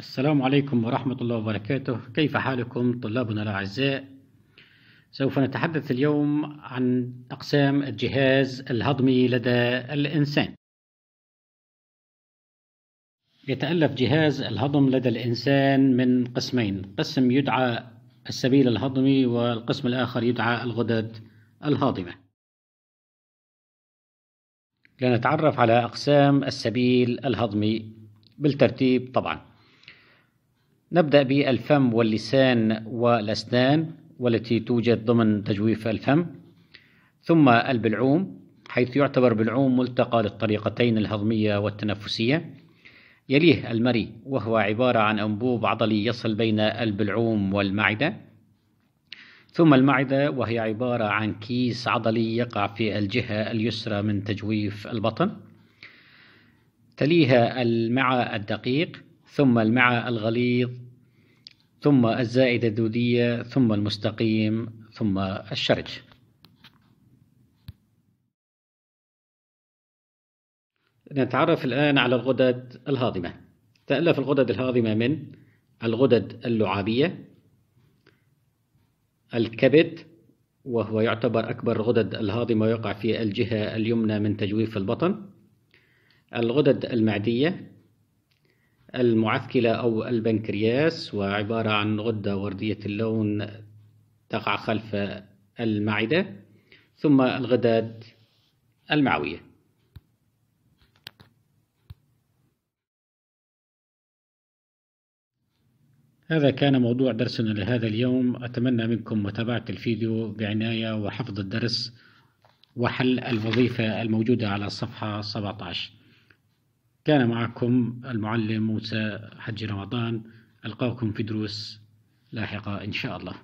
السلام عليكم ورحمة الله وبركاته كيف حالكم طلابنا الأعزاء سوف نتحدث اليوم عن أقسام الجهاز الهضمي لدى الإنسان يتألف جهاز الهضم لدى الإنسان من قسمين قسم يدعى السبيل الهضمي والقسم الآخر يدعى الغدد الهاضمة لنتعرف على أقسام السبيل الهضمي بالترتيب طبعاً نبدأ بالفم واللسان والأسنان والتي توجد ضمن تجويف الفم ثم البلعوم حيث يعتبر بلعوم ملتقى للطريقتين الهضمية والتنفسية يليه المري وهو عبارة عن أنبوب عضلي يصل بين البلعوم والمعدة ثم المعدة وهي عبارة عن كيس عضلي يقع في الجهة اليسرى من تجويف البطن تليها المعى الدقيق ثم المعى الغليظ ثم الزائدة الدودية ثم المستقيم ثم الشرج نتعرف الآن على الغدد الهاضمة تألف الغدد الهاضمة من الغدد اللعابية الكبد وهو يعتبر أكبر الغدد الهاضمة ويقع في الجهة اليمنى من تجويف البطن الغدد المعدية المعثكلة أو البنكرياس وعبارة عن غدة وردية اللون تقع خلف المعدة ثم الغدد المعوية هذا كان موضوع درسنا لهذا اليوم أتمنى منكم متابعة الفيديو بعناية وحفظ الدرس وحل الوظيفة الموجودة على الصفحة 17 كان معكم المعلم موسى حج رمضان ألقاكم في دروس لاحقة إن شاء الله